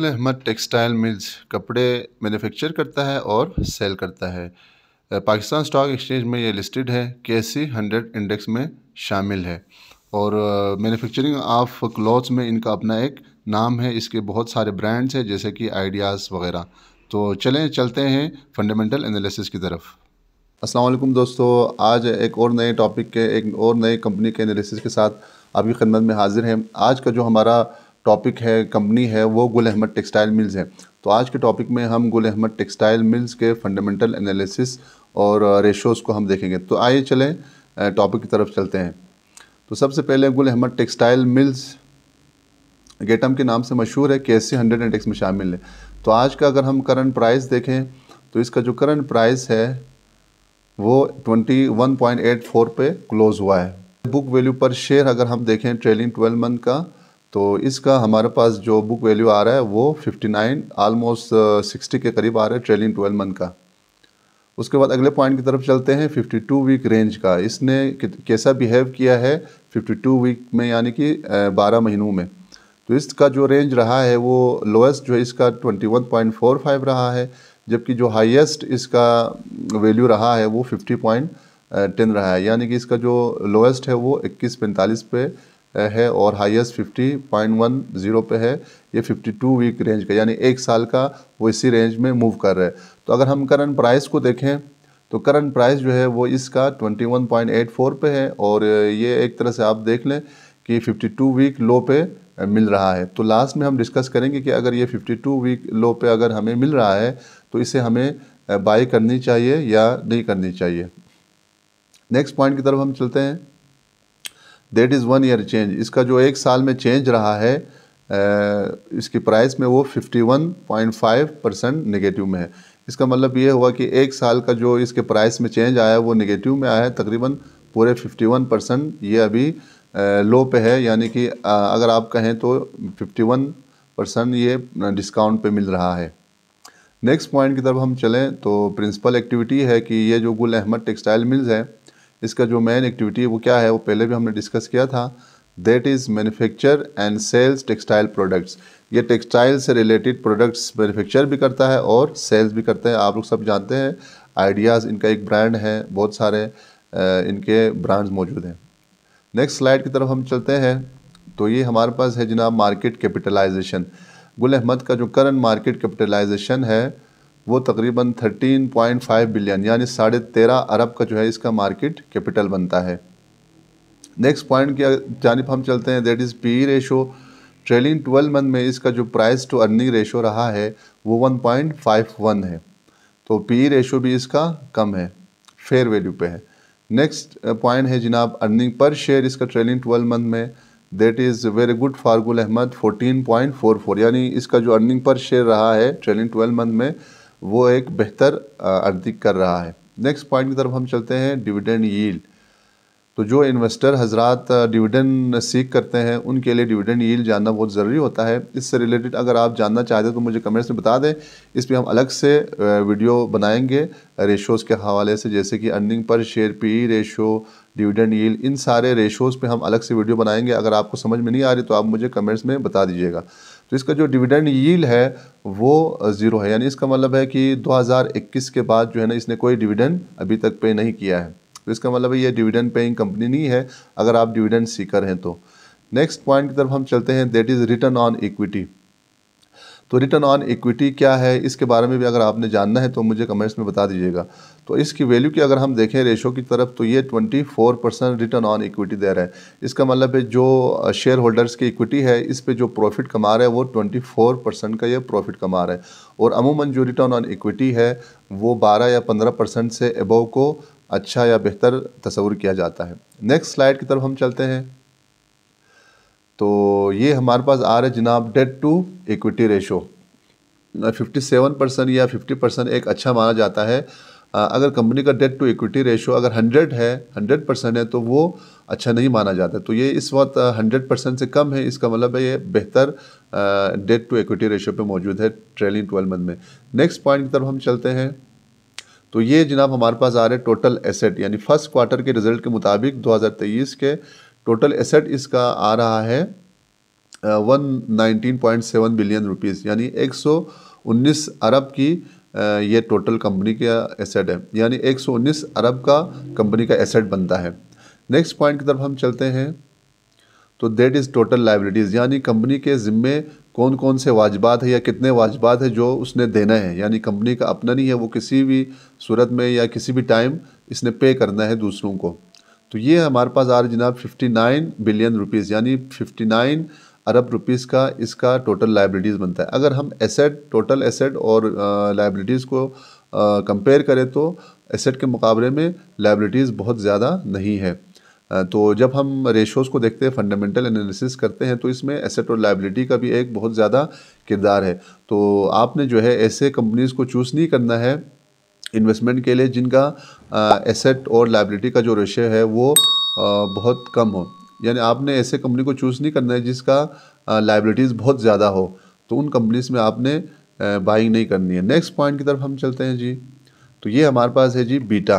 मकबूल Ahmed textile mills कपड़े manufacture करता है और सेल करता है पाकिस्तान स्टॉक एक्सचेंज में यह लिस्टेड है के सी हंड्रेड इंडेक्स में शामिल है और मैन्युफैक्चरिंग ऑफ क्लॉथ्स में इनका अपना एक नाम है इसके बहुत सारे ब्रांड्स हैं जैसे कि आइडियाज़ वगैरह तो चलें चलते हैं फंडामेंटल एनालिसिस की तरफ असलम दोस्तों आज एक और नए टॉपिक के एक और नए कंपनी के एनालिसिस के साथ आपकी खिदमत में हाजिर हैं आज का जो हमारा टॉपिक है कंपनी है वो गुल अहमद टेक्सटाइल मिल्स है तो आज के टॉपिक में हम गुल अहमद टेक्सटाइल मिल्स के फंडामेंटल एनालिसिस और रेशोज़ uh, को हम देखेंगे तो आइए चलें टॉपिक uh, की तरफ चलते हैं तो सबसे पहले गुल अहमद टेक्सटाइल मिल्स गेटम के नाम से मशहूर है के एस सी हंड्रेड इंडेक्स में शामिल है तो आज का अगर हम करंट प्राइस देखें तो इसका जो करंट प्राइस है वो twenty one point eight four पे क्लोज़ हुआ है बुक वैल्यू पर शेयर अगर हम देखें ट्रेलिंग ट्वेल्व मंथ का तो इसका हमारे पास जो बुक वैल्यू आ रहा है वो 59 आलमोस्ट 60 के करीब आ रहा है ट्रेलिंग ट्वेल्व मंथ का उसके बाद अगले पॉइंट की तरफ चलते हैं 52 वीक रेंज का इसने कैसा बिहेव किया है 52 वीक में यानी कि 12 uh, महीनों में तो इसका जो रेंज रहा है वो लोएस्ट जो है इसका 21.45 रहा है जबकि जो हाईएस्ट इसका वैल्यू रहा है वो 50.10 uh, रहा है यानी कि इसका जो लोएस्ट है वो इक्कीस पैंतालीस पे है और हाईएस्ट 50.10 पे है ये 52 वीक रेंज का यानी एक साल का वो इसी रेंज में मूव कर रहा है तो अगर हम करंट प्राइस को देखें तो करंट प्राइस जो है वो इसका 21.84 पे है और ये एक तरह से आप देख लें कि 52 वीक लो पे मिल रहा है तो लास्ट में हम डिस्कस करेंगे कि अगर ये 52 वीक लो पे अगर हमें मिल रहा है तो इसे हमें बाई करनी चाहिए या नहीं करनी चाहिए नेक्स्ट पॉइंट की तरफ हम चलते हैं that is one year change इसका जो एक साल में चेंज रहा है इसकी प्राइस में वो 51.5 परसेंट निगेटिव में है इसका मतलब ये हुआ कि एक साल का जो इसके प्राइस में चेंज आया है वो निगेटिव में आया है तकरीबन पूरे 51 परसेंट ये अभी लो पे है यानी कि अगर आप कहें तो 51 परसेंट ये डिस्काउंट पे मिल रहा है नेक्स्ट पॉइंट की तरफ हम चलें तो प्रिंसिपल एक्टिविटी है कि ये जो गुल अहमद टेक्सटाइल मिल्स है इसका जो मेन एक्टिविटी है वो क्या है वो पहले भी हमने डिस्कस किया था that is manufacture and sales textile products ये टेक्सटाइल से रिलेटेड प्रोडक्ट्स मैन्युफैक्चर भी करता है और सेल्स भी करते हैं आप लोग सब जानते हैं आइडियाज़ इनका एक ब्रांड है बहुत सारे इनके ब्रांड्स मौजूद हैं नेक्स्ट स्लाइड की तरफ हम चलते हैं तो ये हमारे पास है जनाब मार्केट कैपिटलाइजेशन गुल अहमद का जो करंट मार्केट कैपिटलाइजेशन है वो तकरीबन 13.5 बिलियन यानी साढ़े तेरह अरब का जो है इसका मार्केट कैपिटल बनता है नेक्स्ट पॉइंट की जानब हम चलते हैं that is P ratio trailing twelve month में इसका जो प्राइस टू अर्निंग रेशो रहा है वो 1.51 है तो पी रेशो e भी इसका कम है फेयर वैल्यू पे है नेक्स्ट पॉइंट है जनाब अर्निंग पर शेयर इसका ट्रेलिंग ट्वेल्व मंथ में दैट इज़ वेरी गुड फारगुल अहमद 14.44 यानी इसका जो अर्निंग पर शेयर रहा है ट्रेलिंग ट्वेल्व मंथ में वो एक बेहतर अर्निंग कर रहा है नेक्स्ट पॉइंट की तरफ हम चलते हैं डिविडेंड ईल तो जो इन्वेस्टर हजरात डिविडेंड सीख करते हैं उनके लिए डिविडेंड ईल जानना बहुत ज़रूरी होता है इससे रिलेटेड अगर आप जानना चाहते हैं तो मुझे कमेंट्स में बता दें इस पर हम अलग से वीडियो बनाएंगे रेशोज़ के हवाले से जैसे कि अर्निंग पर share P ratio dividend yield इन सारे रेशोज़ पर हम अलग से वीडियो बनाएंगे अगर आपको समझ में नहीं आ रही तो आप मुझे कमेंट्स में बता दीजिएगा तो इसका जो डिविडेंड यील है वो ज़ीरो है यानी इसका मतलब है कि 2021 के बाद जो है ना इसने कोई डिविडेंड अभी तक पे नहीं किया है तो इसका मतलब है ये डिविडेंड पेइंग कंपनी नहीं है अगर आप डिविडेंड सीकर हैं तो नेक्स्ट पॉइंट की तरफ हम चलते हैं that is return on equity तो रिटर्न ऑन इक्विटी क्या है इसके बारे में भी अगर आपने जानना है तो मुझे कमेंट्स में बता दीजिएगा तो इसकी वैल्यू की अगर हम देखें रेशो की तरफ तो ये 24 परसेंट रिटर्न ऑन इक्विटी दे रहे हैं इसका मतलब है जो शेयर होल्डर्स की इक्विटी है इस पर जो प्रॉफिट कमा रहे हैं वो 24 परसेंट का ये प्रॉफिट कमा रहे हैं और अमूमन जो रिटर्न ऑन इक्विटी है वो 12 या 15 परसेंट से अबव को अच्छा या बेहतर तस्वूर किया जाता है नेक्स्ट स्लाइड की तरफ हम चलते हैं तो ये हमारे पास आ रहा है जनाब debt to equity ratio 57 percent या 50 परसेंट एक अच्छा माना जाता है अगर कंपनी का डेट टू इक्विटी रेशो अगर 100 है 100 परसेंट है तो वो अच्छा नहीं माना जाता तो ये इस वक्त 100 परसेंट से कम है इसका मतलब है ये बेहतर डेट टू इक्विटी रेशो पे मौजूद है ट्रेलिंग ट्वेल्व मंथ में नेक्स्ट पॉइंट की तरफ हम चलते हैं तो ये जनाब हमारे पास आ रहे टोटल एसेट यानी फर्स्ट क्वार्टर के रिजल्ट के मुताबिक दो के टोटल एसेट इसका आ रहा है one nineteen point seven billion rupees यानी एक सौ उन्नीस अरब की ये टोटल कंपनी का एसेट है यानी 119 अरब का कंपनी का एसेट बनता है नेक्स्ट पॉइंट की तरफ हम चलते हैं तो देट इज़ टोटल लाइबिलिटीज़ यानी कंपनी के ज़िम्मे कौन कौन से वाजबात है या कितने वाजबात है जो उसने देना है यानी कंपनी का अपना नहीं है वो किसी भी सूरत में या किसी भी टाइम इसने पे करना है दूसरों को तो ये हमारे पास आ रहा जनाब 59 बिलियन रुपीज़ यानी 59 अरब रुपीज़ का इसका टोटल लाइबिलिटीज़ बनता है अगर हम एसेट टोटल एसेट और लाइबिलिटीज़ को कंपेयर करें तो एसेट के मुकाबले में लाइबिलिटीज़ बहुत ज़्यादा नहीं है तो जब हम रेशोज़ को देखते हैं फंडामेंटल एनालिसिस करते हैं तो इसमें एसेट और लाइबिलिटी का भी एक बहुत ज़्यादा किरदार है तो आपने जो है ऐसे कंपनीज़ को चूज़ नहीं करना है इन्वेस्टमेंट के लिए जिनका एसेट और लाइबिलिटी का जो रेशियो है वो बहुत कम हो यानी आपने ऐसे कंपनी को चूज़ नहीं करना है जिसका लाइबिलिटीज़ बहुत ज़्यादा हो तो उन कंपनीज़ में आपने बाइंग नहीं करनी है नेक्स्ट पॉइंट की तरफ हम चलते हैं जी तो ये हमारे पास है जी बीटा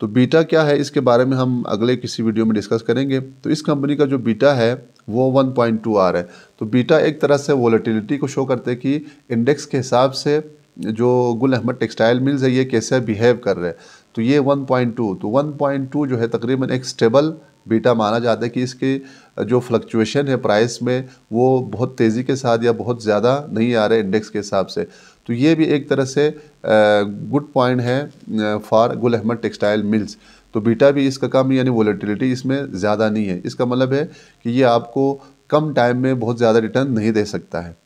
तो बीटा क्या है इसके बारे में हम अगले किसी वीडियो में डिस्कस करेंगे तो इस कंपनी का जो बीटा है वो 1.2 आ रहा है तो बीटा एक तरह से वॉलेटिलिटी को शो करते हैं कि इंडेक्स के हिसाब से जो गुल अहमद टेक्सटाइल मिल्स है ये कैसे बिहेव कर रहे हैं तो ये 1.2 तो 1.2 जो है तकरीबन एक स्टेबल बीटा माना जाता है कि इसके जो फ्लक्चुएशन है प्राइस में वो बहुत तेज़ी के साथ या बहुत ज़्यादा नहीं आ रहे इंडेक्स के हिसाब से तो ये भी एक तरह से गुड पॉइंट है for Gul Ahmed textile mills तो बीटा भी इसका कम यानी वोलेटिलिटी इसमें ज़्यादा नहीं है इसका मतलब है कि ये आपको कम टाइम में बहुत ज़्यादा रिटर्न नहीं दे सकता है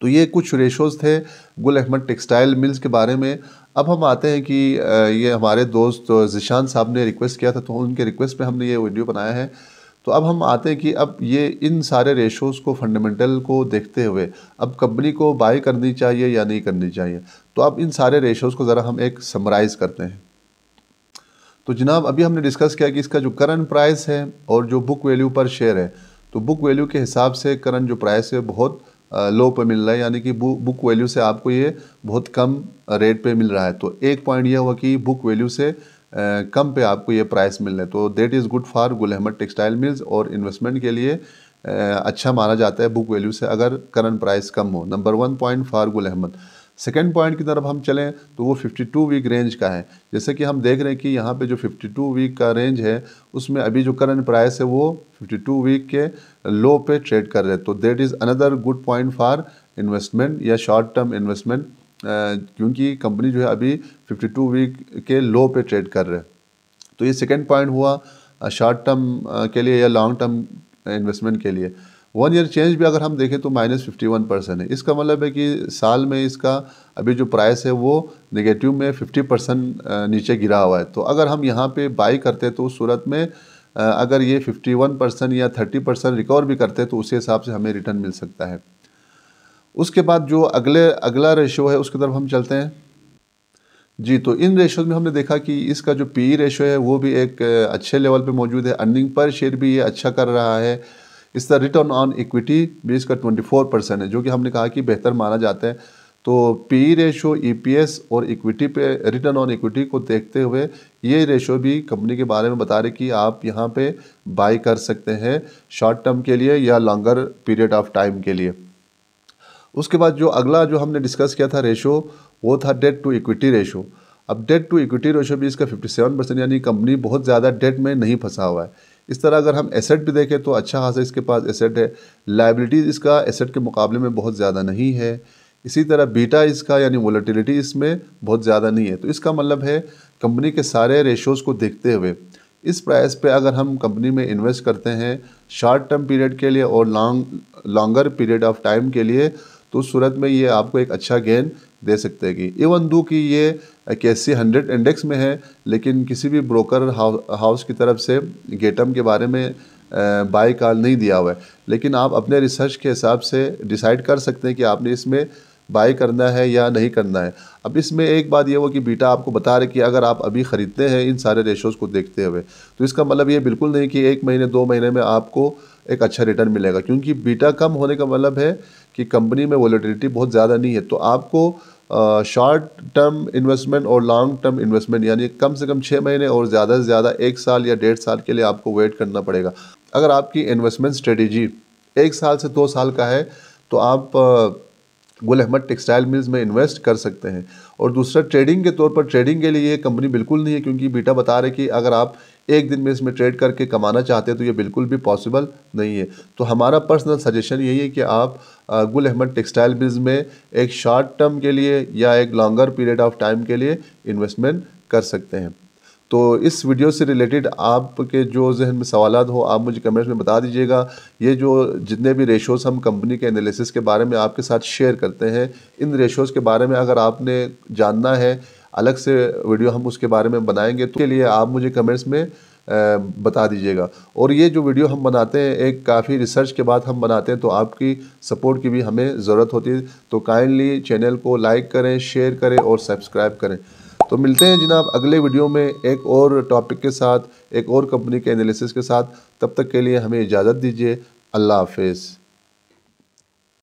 तो ये कुछ रेशोज़ थे गुल अहमद टेक्सटाइल मिल्स के बारे में अब हम आते हैं कि ये हमारे दोस्त जिशान साहब ने रिक्वेस्ट किया था तो उनके रिक्वेस्ट पे हमने ये वीडियो बनाया है तो अब हम आते हैं कि अब ये इन सारे रेशोज़ को फंडामेंटल को देखते हुए अब कंपनी को बाय करनी चाहिए या नहीं करनी चाहिए तो अब इन सारे रेशोज़ को ज़रा हम एक समराइज़ करते हैं तो जनाब अभी हमने डिस्कस किया कि इसका जो करंट प्राइस है और जो बुक वैल्यू पर शेयर है तो बुक वैल्यू के हिसाब से करंट जो प्राइस है बहुत लो पर मिल रहा है यानी कि बुक वैल्यू से आपको ये बहुत कम रेट पे मिल रहा है तो एक पॉइंट ये हुआ कि बुक वैल्यू से कम पे आपको ये प्राइस मिल रहा है तो that is good for Gul Ahmed textile mills और इन्वेस्टमेंट के लिए अच्छा माना जाता है बुक वैल्यू से अगर करंट प्राइस कम हो number one point for Gul Ahmad second point की तरफ हम चलें तो वो 52 वीक रेंज का है जैसे कि हम देख रहे हैं कि यहाँ पे जो 52 वीक का रेंज है उसमें अभी जो करंट प्राइस है वो 52 वीक के लो पे ट्रेड कर रहे हैं तो that is another good point for investment या शॉर्ट टर्म इन्वेस्टमेंट क्योंकि कंपनी जो है अभी फिफ्टी वीक के लो पे ट्रेड कर रहे हैं तो ये सेकेंड पॉइंट हुआ शॉर्ट टर्म के लिए या लॉन्ग टर्म इन्वेस्टमेंट के लिए वन ईयर चेंज भी अगर हम देखें तो माइनस फिफ्टी वन परसेंट है इसका मतलब है कि साल में इसका अभी जो प्राइस है वो नेगेटिव में फिफ्टी परसेंट नीचे गिरा हुआ है तो अगर हम यहाँ पे बाई करते तो उस सूरत में अगर ये फिफ्टी वन परसेंट या थर्टी परसेंट रिकवर भी करते तो उसी हिसाब से हमें रिटर्न मिल सकता है उसके बाद जो अगले अगला रेशो है उसकी तरफ हम चलते हैं जी तो इन रेशोज में हमने देखा कि इसका जो पी रेशो e है वो भी एक अच्छे लेवल पर मौजूद है अर्निंग पर शेयर भी ये अच्छा कर रहा है इसका रिटर्न ऑन इक्विटी भी इसका 24 परसेंट है जो कि हमने कहा कि बेहतर माना जाता है तो पी रेशो ईपीएस और इक्विटी पे रिटर्न ऑन इक्विटी को देखते हुए ये रेशो भी कंपनी के बारे में बता रहे कि आप यहाँ पे बाई कर सकते हैं शॉर्ट टर्म के लिए या लॉन्गर पीरियड ऑफ टाइम के लिए उसके बाद जो अगला जो हमने डिस्कस किया था रेशो वो था डेट टू इक्विटी रेशो अब डेट टू इक्विटी रेशो भी इसका 57 परसेंट यानी कंपनी बहुत ज़्यादा डेट में नहीं फंसा हुआ है इस तरह अगर हम एसेट भी देखें तो अच्छा खासा इसके पास एसेट है लाइबिलिटीज़ इसका एसेट के मुकाबले में बहुत ज़्यादा नहीं है इसी तरह बीटा इसका यानी वोलेटिलिटी इसमें बहुत ज़्यादा नहीं है तो इसका मतलब है कंपनी के सारे रेशोज़ को देखते हुए इस प्राइस पे अगर हम कंपनी में इन्वेस्ट करते हैं शॉर्ट टर्म पीरियड के लिए और long longer period of time के लिए तो उस सूरत में ये आपको एक अच्छा गेन दे सकते हैं कि इवन दो कि ये के एस हंड्रेड इंडेक्स में है लेकिन किसी भी ब्रोकर हाउस की तरफ से गेटम के बारे में बाई कॉल नहीं दिया हुआ है लेकिन आप अपने रिसर्च के हिसाब से डिसाइड कर सकते हैं कि आपने इसमें बाई करना है या नहीं करना है अब इसमें एक बात यह हो कि बीटा आपको बता रहे कि अगर आप अभी ख़रीदते हैं इन सारे रेशोज़ को देखते हुए तो इसका मतलब ये बिल्कुल नहीं कि एक महीने दो महीने में आपको एक अच्छा रिटर्न मिलेगा क्योंकि बीटा कम होने का मतलब है कि कंपनी में वॉलीटिलिटी बहुत ज़्यादा नहीं है तो आपको शॉर्ट टर्म इन्वेस्टमेंट और लॉन्ग टर्म इन्वेस्टमेंट यानी कम से कम छः महीने और ज़्यादा से ज़्यादा एक साल या डेढ़ साल के लिए आपको वेट करना पड़ेगा अगर आपकी इन्वेस्टमेंट स्ट्रेटेजी एक साल से दो साल का है तो आप गुल अहमद टेक्सटाइल मिल्स में इन्वेस्ट कर सकते हैं और दूसरा ट्रेडिंग के तौर पर ट्रेडिंग के लिए ये कंपनी बिल्कुल नहीं है क्योंकि बीटा बता रहे कि अगर आप एक दिन में इसमें ट्रेड करके कमाना चाहते हैं तो ये बिल्कुल भी पॉसिबल नहीं है तो हमारा पर्सनल सजेशन यही है कि आप गुल अहमद टेक्सटाइल बिज में एक शॉर्ट टर्म के लिए या एक लॉन्गर पीरियड ऑफ टाइम के लिए इन्वेस्टमेंट कर सकते हैं तो इस वीडियो से रिलेटेड आपके जो जहन में सवाल हो आप मुझे कमेंट्स में बता दीजिएगा ये जो जितने भी रेशोज़ हम कंपनी के एनालिसिस के बारे में आपके साथ शेयर करते हैं इन रेशोज़ के बारे में अगर आपने जानना है अलग से वीडियो हम उसके बारे में बनाएंगे तो के लिए आप मुझे कमेंट्स में बता दीजिएगा और ये जो वीडियो हम बनाते हैं एक काफ़ी रिसर्च के बाद हम बनाते हैं तो आपकी सपोर्ट की भी हमें ज़रूरत होती है तो काइंडली चैनल को लाइक करें शेयर करें और सब्सक्राइब करें तो मिलते हैं जनाब अगले वीडियो में एक और टॉपिक के साथ एक और कंपनी के एनालिसिस के साथ तब तक के लिए हमें इजाज़त दीजिए अल्लाह हाफिज़